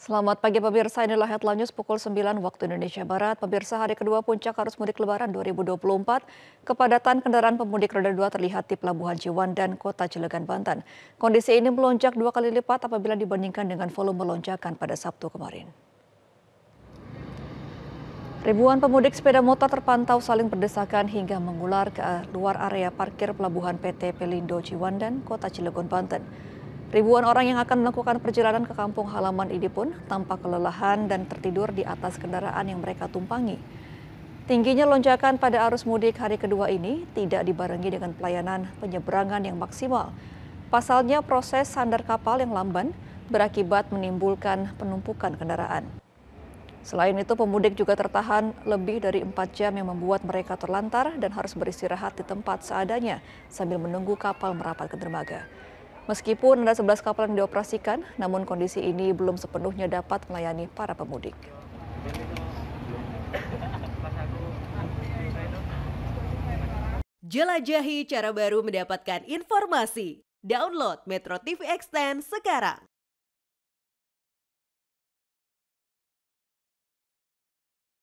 Selamat pagi pemirsa, inilah headline news pukul 9 waktu Indonesia Barat. Pemirsa hari kedua puncak arus mudik lebaran 2024, kepadatan kendaraan pemudik roda 2 terlihat di Pelabuhan Jiwan dan Kota Cilegon, Banten. Kondisi ini melonjak dua kali lipat apabila dibandingkan dengan volume lonjakan pada Sabtu kemarin. Ribuan pemudik sepeda motor terpantau saling berdesakan hingga mengular ke luar area parkir pelabuhan PT Pelindo Ciwandan, Kota Cilegon, Banten. Ribuan orang yang akan melakukan perjalanan ke kampung halaman ini pun tampak kelelahan dan tertidur di atas kendaraan yang mereka tumpangi. Tingginya lonjakan pada arus mudik hari kedua ini tidak dibarengi dengan pelayanan penyeberangan yang maksimal. Pasalnya proses sandar kapal yang lamban berakibat menimbulkan penumpukan kendaraan. Selain itu, pemudik juga tertahan lebih dari 4 jam yang membuat mereka terlantar dan harus beristirahat di tempat seadanya sambil menunggu kapal merapat ke dermaga. Meskipun ada 11 kapal yang dioperasikan, namun kondisi ini belum sepenuhnya dapat melayani para pemudik. Jelajahi cara baru mendapatkan informasi. Download Metro TV Extend sekarang.